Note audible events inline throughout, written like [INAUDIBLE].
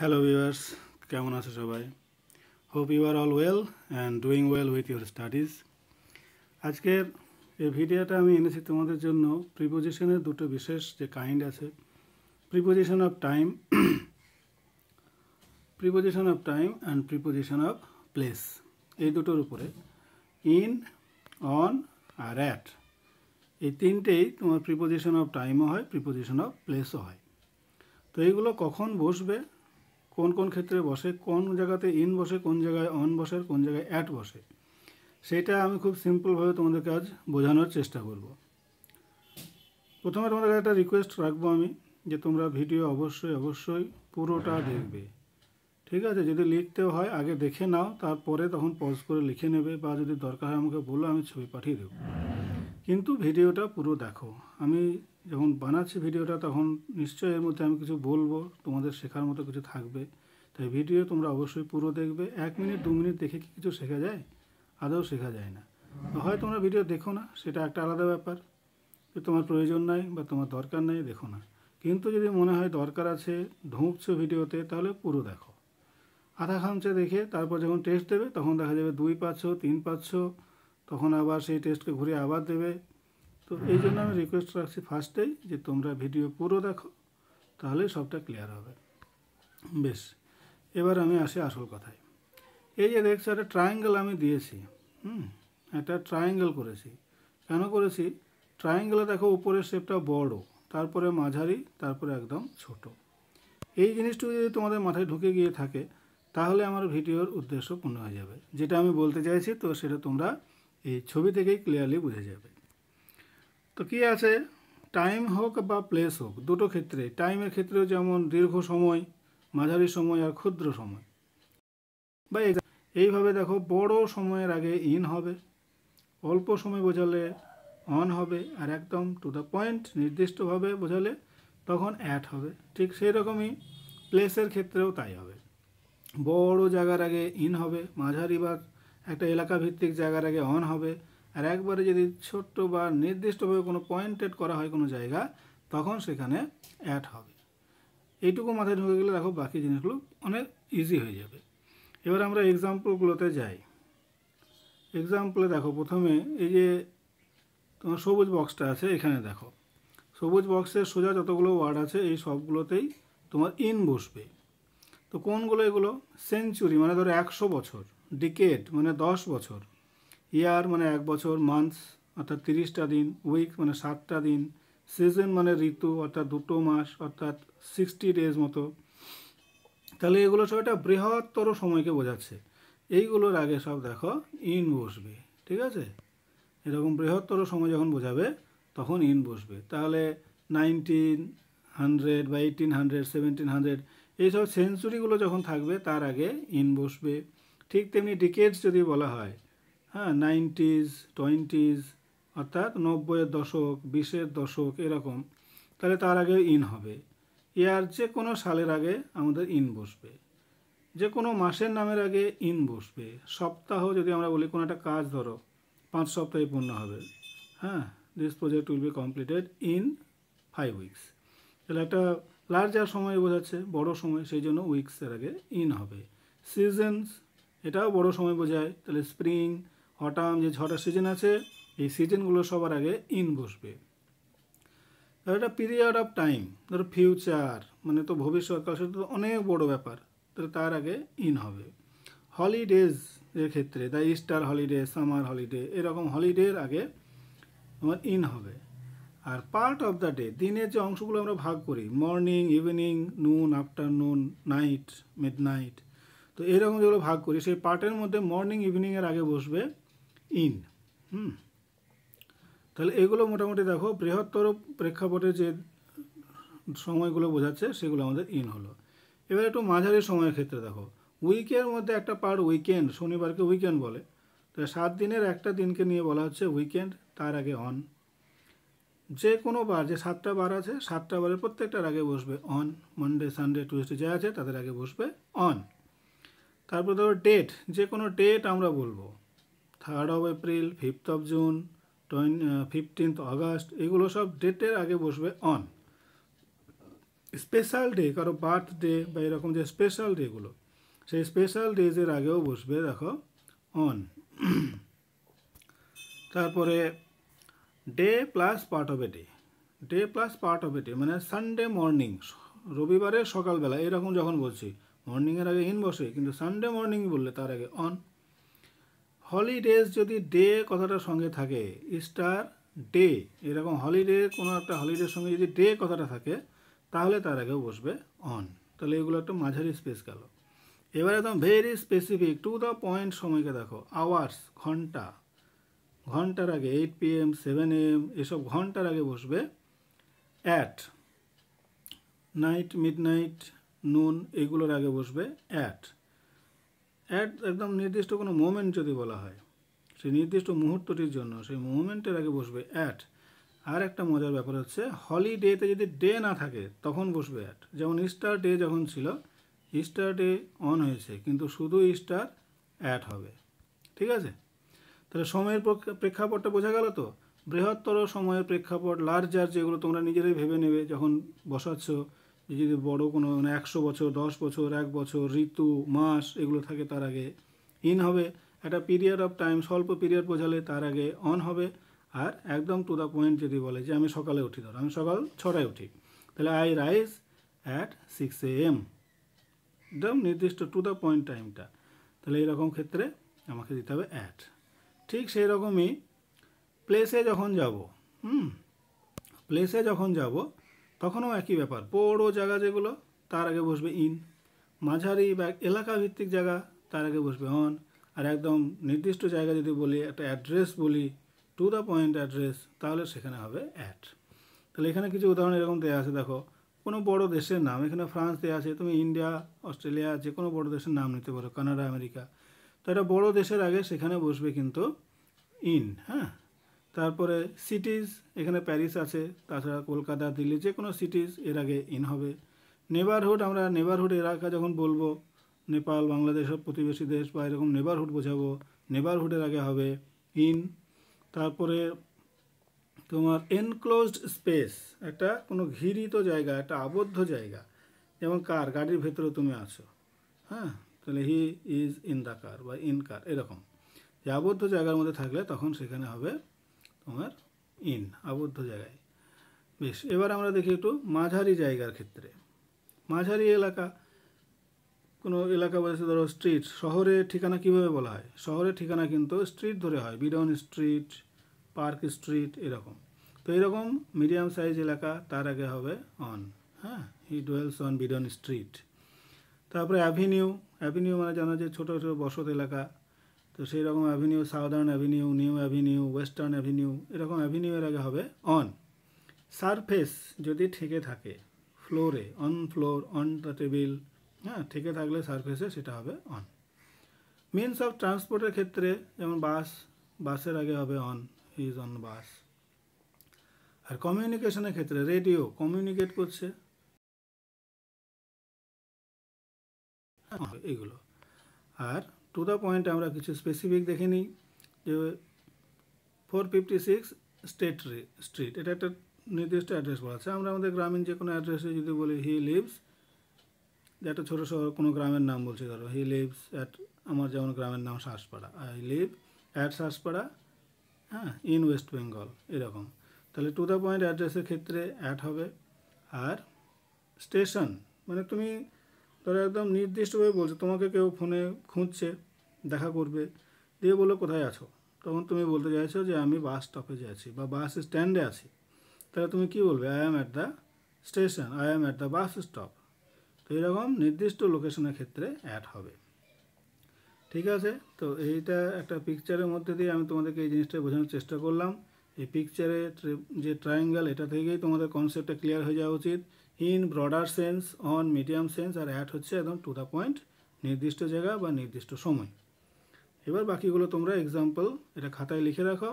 hello viewers কেমন আছো সবাই hope you are all well and doing well with your studies আজকের এই ভিডিওটা আমি এনেছি তোমাদের জন্য প্রিপোজিশনের দুটো বিশেষ যে কাইন্ড আছে preposition of time preposition of time and preposition of place এই দুটোর উপরে ইন অন আর অ্যাট এই তিনটেই তোমার প্রিপোজিশন অফ টাইমও হয় প্রিপোজিশন অফ প্লেসও হয় তো এইগুলো কখন বসবে কোন কোন ক্ষেত্রে বসে কোন জায়গাতে ইন বসে কোন জায়গায় অন বসে কোন জায়গায় অ্যাট বসে সেটা আমি খুব সিম্পলভাবে তোমাদেরকে আজ বোঝানোর চেষ্টা করব প্রথমে তোমাদের একটা রিকোয়েস্ট রাখবো আমি যে তোমরা ভিডিও অবশ্যই অবশ্যই পুরোটা দেখবে ঠিক আছে যদি লিখতেও হয় আগে দেখে নাও তারপরে তখন পজ করে লিখে নেবে বা যদি দরকার হয় আমাকে বলো আমি ছবি পাঠিয়ে দেবো কিন্তু ভিডিওটা পুরো দেখো আমি যখন বানাচ্ছি ভিডিওটা তখন নিশ্চয়ই এর মধ্যে আমি কিছু বলবো তোমাদের শেখার মতো কিছু থাকবে তাই ভিডিও তোমরা অবশ্যই পুরো দেখবে এক মিনিট দু মিনিট দেখে কি কিছু শেখা যায় আদৌ শেখা যায় না হয় তোমরা ভিডিও দেখো না সেটা একটা আলাদা ব্যাপার যে তোমার প্রয়োজন নাই বা তোমার দরকার নাই দেখো না কিন্তু যদি মনে হয় দরকার আছে ঢুঁকছো ভিডিওতে তাহলে পুরো দেখো আধা খামচে দেখে তারপর যখন টেস্ট দেবে তখন দেখা যাবে দুই পাচ্ছ তিন পাচ্ছ তখন আবার সেই টেস্টকে ঘুরে আবার দেবে তো এই জন্য আমি রিকোয়েস্ট রাখছি ফার্স্টেই যে তোমরা ভিডিও পুরো দেখো তাহলে সবটা ক্লিয়ার হবে বেশ এবার আমি আসি আসল কথায় এই যে দেখছো একটা ট্রায়াঙ্গেল আমি দিয়েছি হুম একটা ট্রায়াঙ্গেল করেছি কেন করেছি ট্রায়াঙ্গেলে দেখো উপরের শেপটা বড় তারপরে মাঝারি তারপরে একদম ছোট এই জিনিসটুকু যদি তোমাদের মাথায় ঢুকে গিয়ে থাকে তাহলে আমার ভিডিওর উদ্দেশ্য পূর্ণ হয়ে যাবে যেটা আমি বলতে চাইছি তো সেটা তোমরা এই ছবি থেকেই ক্লিয়ারলি বুঝে যাবে তো কী আছে টাইম হোক বা প্লেস হোক দুটো ক্ষেত্রে টাইমের ক্ষেত্রেও যেমন দীর্ঘ সময় মাঝারি সময় আর ক্ষুদ্র সময় বা এইভাবে দেখো বড় সময়ের আগে ইন হবে অল্প সময় বোঝালে অন হবে আর একদম টু দ্য পয়েন্ট নির্দিষ্টভাবে বোঝালে তখন অ্যাড হবে ঠিক সেই রকমই প্লেসের ক্ষেত্রেও তাই হবে বড় জায়গার আগে ইন হবে মাঝারি বা একটা এলাকা ভিত্তিক জায়গার আগে অন হবে আর একবারে যদি ছোট্ট বা নির্দিষ্টভাবে কোনো পয়েন্টেড করা হয় কোনো জায়গা তখন সেখানে অ্যাড হবে এইটুকু মাথায় ঢুকে গেলে দেখো বাকি জিনিসগুলো অনেক ইজি হয়ে যাবে এবার আমরা এক্সাম্পলগুলোতে যাই এক্সাম্পলে দেখো প্রথমে এই যে তোমার সবুজ বক্সটা আছে এখানে দেখো সবুজ বক্সের সোজা যতগুলো ওয়ার্ড আছে এই সবগুলোতেই তোমার ইন বসবে তো কোনগুলো এগুলো সেঞ্চুরি মানে ধরো একশো বছর ডিকেট মানে দশ বছর ইয়ার মানে এক বছর মান্থস অর্থাৎ তিরিশটা দিন উইক মানে সাতটা দিন সিজন মানে ঋতু অর্থাৎ দুটো মাস অর্থাৎ সিক্সটি ডেজ মতো তাহলে এগুলো সব একটা বৃহত্তর সময়কে বোঝাচ্ছে এইগুলোর আগে সব দেখো ইন বসবে ঠিক আছে এরকম বৃহত্তর সময় যখন বোঝাবে তখন ইন বসবে তাহলে নাইনটিন হান্ড্রেড বা এইটিন হান্ড্রেড সেভেন্টিন হান্ড্রেড এইসব সেঞ্চুরিগুলো যখন থাকবে তার আগে ইন বসবে ঠিক তেমনি ডিকেটস যদি বলা হয় হ্যাঁ নাইনটিজ টোয়েন্টিজ অর্থাৎ নব্বইয়ের দশক বিশের দশক এরকম তাহলে তার আগে ইন হবে ইয়ার যে কোনো সালের আগে আমাদের ইন বসবে যে কোনো মাসের নামের আগে ইন বসবে সপ্তাহ যদি আমরা বলি কোনো একটা কাজ ধরো পাঁচ সপ্তাহে পূর্ণ হবে হ্যাঁ this project will be completed in five weeks তাহলে একটা লার্জার সময় বোঝাচ্ছে বড় সময় সেই জন্য উইকসের আগে ইন হবে সিজনস এটাও বড় সময় বোঝায় তাহলে স্প্রিং অটাম যে ঝড়ের সিজন আছে এই সিজনগুলো সবার আগে ইন বসবে একটা পিরিয়ড অফ টাইম ধরো ফিউচার মানে তো ভবিষ্যৎকাল সেটা তো অনেক বড় ব্যাপার তাহলে তার আগে ইন হবে হলিডেজ এর ক্ষেত্রে the Easter holiday summer holiday এরকম হলিডের আগে তোমার ইন হবে আর পার্ট অফ দ্য ডে দিনের যে অংশগুলো আমরা ভাগ করি morning evening noon afternoon night midnight তো এরকম যেগুলো ভাগ করি সেই পার্টের মধ্যে মর্নিং ইভিনিংয়ের আগে বসবে ইন হুম তাহলে এগুলো মোটামুটি দেখো বৃহত্তর প্রেক্ষাপটে যে সময়গুলো বোঝাচ্ছে সেগুলো আমাদের ইন হলো এবার একটু মাঝারি সময়ের ক্ষেত্রে দেখো উইকের মধ্যে একটা পার্ট উইকেন্ড শনিবারকে উইকেন্ড বলে তাহলে সাত দিনের একটা দিনকে নিয়ে বলা হচ্ছে উইকেন্ড তার আগে অন যে কোনো বার যে সাতটা বার আছে সাতটা বারের প্রত্যেকটার আগে বসবে অন মানডে সানডে টুইসডে যা আছে তাদের আগে বসবে অন তারপর ধরো ডেট যে কোনো ডেট আমরা বলবো third of April fifth of June fifteenth August এগুলো সব ডেটের আগে বসবে অন স্পেশাল ডে কারো বার্থডে বা এরকম যে স্পেশাল ডেগুলো সেই স্পেশাল ডেজের আগেও বসবে দেখো অন [CLEARS THROAT] তারপরে day plus part of a day day plus part of a day মানে সানডে মর্নিং রবিবারে সকালবেলা এরকম যখন বলছি মর্নিংয়ের আগে ইন বসে কিন্তু সানডে মর্নিং বললে তার আগে অন হলিডেজ যদি ডে কথাটার সঙ্গে থাকে ইস্টার ডে এরকম হলিডে কোনো একটা হলিডের সঙ্গে যদি ডে কথাটা থাকে তাহলে তার আগেও বসবে অন তাহলে এগুলো একটা মাঝারি স্পেস গেল এবারে একদম very specific to the point সময়কে দেখো আওয়ার্স ঘন্টা ঘন্টার আগে eight P M seven M এসব ঘন্টার আগে বসবে অ্যাট নাইট মিড নাইট নুন এগুলোর আগে বসবে অ্যাট অ্যাট একদম নির্দিষ্ট কোনো মোমেন্ট যদি বলা হয় সেই নির্দিষ্ট মুহূর্তটির জন্য সেই মুভমেন্টের আগে বসবে অ্যাট আর একটা মজার ব্যাপার হচ্ছে হলিডেতে যদি ডে না থাকে তখন বসবে অ্যাট যেমন স্টার ডে যখন ছিল স্টার ডে অন হয়েছে কিন্তু শুধু স্টার অ্যাট হবে ঠিক আছে তাহলে সময়ের প্রেক্ষাপটটা বোঝা গেল তো বৃহত্তর সময়ের প্রেক্ষাপট লার্জার যেগুলো তোমরা নিজেরাই ভেবে নেবে যখন বসাচ্ছ যদি বড় কোনো মানে একশো বছর দশ বছর এক বছর ঋতু মাস এগুলো থাকে তার আগে ইন হবে একটা পিরিয়ড অফ টাইম স্বল্প পিরিয়ড বোঝালে তার আগে অন হবে আর একদম টু দ্য পয়েন্ট যদি বলে যে আমি সকালে উঠি ধর আমি সকাল ছটায় উঠি তাহলে I rise at six A M একদম নির্দিষ্ট টু দ্য পয়েন্ট টাইমটা তাহলে এরকম ক্ষেত্রে আমাকে দিতে হবে অ্যাট ঠিক সেই রকমই প্লেসে যখন যাব হুম প্লেসে যখন যাব তখনও একই ব্যাপার বড় জায়গা যেগুলো তার আগে বসবে ইন মাঝারি বা এলাকা ভিত্তিক জায়গা তার আগে বসবে অন আর একদম নির্দিষ্ট জায়গা যদি বলি একটা অ্যাড্রেস বলি টু দ্য পয়েন্ট অ্যাড্রেস তাহলে সেখানে হবে অ্যাট তাহলে এখানে কিছু উদাহরণ এরকম দেওয়া আছে দেখো কোনো বড় দেশের নাম এখানে ফ্রান্স দেওয়া আছে তুমি ইন্ডিয়া অস্ট্রেলিয়া যে কোনো বড় দেশের নাম নিতে পারো কানাডা আমেরিকা তো একটা বড় দেশের আগে সেখানে বসবে কিন্তু ইন হ্যাঁ তারপরে সিটিজ এখানে প্যারিস আছে তাছাড়া কলকাতা দিল্লি যে কোনো সিটিজ এর আগে ইন হবে নেবারহুড আমরা নেবারহুড এলাকা যখন বলবো নেপাল বাংলাদেশ সব প্রতিবেশী দেশ বা এরকম নেবারহুড বোঝাবো নেবারহুডের আগে হবে ইন তারপরে তোমার এনক্লোজড স্পেস একটা কোনো ঘিরিত জায়গা একটা আবদ্ধ জায়গা যেমন কার গাড়ির ভেতরে তুমি আছো হ্যাঁ তাহলে he is in the car বা ইন কার এরকম যে আবদ্ধ জায়গার মধ্যে থাকলে তখন সেখানে হবে তোমার ইন আবদ্ধ জায়গায় বেশ এবার আমরা দেখি একটু মাঝারি জায়গার ক্ষেত্রে মাঝারি এলাকা কোনো এলাকা বলেছে ধরো স্ট্রিট শহরে ঠিকানা কিভাবে বলা হয় শহরে ঠিকানা কিন্তু স্ট্রিট ধরে হয় বিডন স্ট্রিট পার্ক স্ট্রিট এরকম তো এরকম মিডিয়াম সাইজ এলাকা তার আগে হবে অন হ্যাঁ he dwells on Beadon street তারপরে অ্যাভিনিউ অ্যাভিনিউ মানে জানা যে ছোটো ছোটো বসত এলাকা তো সেই রকম avenue Southern avenue New avenue Western avenue এরকম অ্যাভিনিউয়ের আগে হবে অন সারফেস যদি ঠেকে থাকে ফ্লোরে on floor on the table হ্যাঁ ঠেকে থাকলে সারফেসে সেটা হবে অন মিনস অফ ট্রান্সপোর্টের ক্ষেত্রে যেমন বাস বাসের আগে হবে অন ইজ অন বাস আর কমিউনিকেশনের ক্ষেত্রে রেডিও কমিউনিকেট করছে এগুলো আর টু দ্য পয়েন্ট আমরা কিছু স্পেসিফিক দেখে নিই যে four fifty six state street এটা একটা নির্দিষ্ট অ্যাড্রেস বলা আছে আমরা আমাদের গ্রামীণ যে কোনো অ্যাড্রেসে যদি বলি হি লিভস যে একটা ছোটো শহর কোনো গ্রামের নাম বলছি ধরো হি লিভস অ্যাট আমার যেমন গ্রামের নাম শ্বাসপাড়া আই লিভ অ্যাট শ্বাসপাড়া হ্যাঁ ইন ওয়েস্ট বেঙ্গল এরকম তাহলে টু দ্য পয়েন্ট অ্যাড্রেসের ক্ষেত্রে অ্যাড হবে আর স্টেশন মানে তুমি তারা একদম নির্দিষ্টভাবে বলছে তোমাকে কেউ ফোনে খুঁজছে দেখা করবে দিয়ে বলো কোথায় আছো তখন তুমি বলতে চাইছো যে আমি বাস স্টপেজে আছি বা বাস স্ট্যান্ডে আছি তাহলে তুমি কি বলবে I am at the station I am at the bus stop তো এরকম নির্দিষ্ট লোকেশনের ক্ষেত্রে অ্যাড হবে ঠিক আছে তো এইটা একটা পিকচারের মধ্যে দিয়ে আমি তোমাদেরকে এই জিনিসটা বোঝানোর চেষ্টা করলাম এই পিকচারে যে ট্রায়াঙ্গেল এটা থেকেই তোমাদের কনসেপ্টটা ক্লিয়ার হয়ে যাওয়া উচিত in broader sense on medium sense আর অ্যাড হচ্ছে একদম টু দ্য পয়েন্ট নির্দিষ্ট জায়গা বা নির্দিষ্ট সময় এবার বাকিগুলো তোমরা এক্সাম্পল এটা খাতায় লিখে রাখো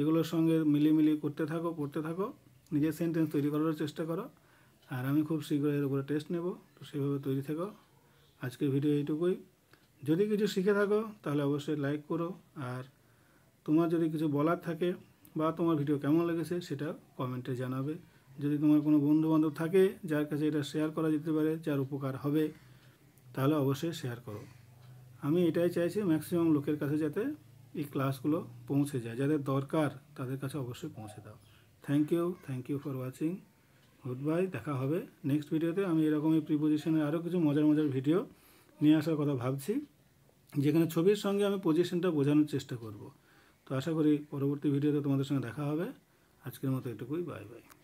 এগুলোর সঙ্গে মিলিমিলি করতে থাকো পড়তে থাকো নিজের সেন্টেন্স তৈরি করার চেষ্টা করো আর আমি খুব শীঘ্রই এর উপরে টেস্ট নেব তো সেভাবে তৈরি থেকো আজকের ভিডিও এইটুকুই যদি কিছু শিখে থাকো তাহলে অবশ্যই লাইক করো আর তোমার যদি কিছু বলার থাকে বা তোমার ভিডিও কেমন লেগেছে সেটা কমেন্টে জানাবে যদি তোমার কোনো বন্ধুবান্ধব থাকে যার কাছে এটা শেয়ার করা যেতে পারে যার উপকার হবে তাহলে অবশ্যই শেয়ার করো আমি এটাই চাইছি ম্যাক্সিমাম লোকের কাছে যাতে এই ক্লাসগুলো পৌঁছে যায় যাদের দরকার তাদের কাছে অবশ্যই পৌঁছে দাও thank you thank you for watching good bye দেখা হবে নেক্সট ভিডিওতে আমি এরকমই প্রিপোজিশনের আরও কিছু মজার মজার ভিডিও নিয়ে আসার কথা ভাবছি যেখানে ছবির সঙ্গে আমি পজিশনটা বোঝানোর চেষ্টা করব তো আশা করি পরবর্তী ভিডিওতে তোমাদের সঙ্গে দেখা হবে আজকের মতো এটুকুই বাই বাই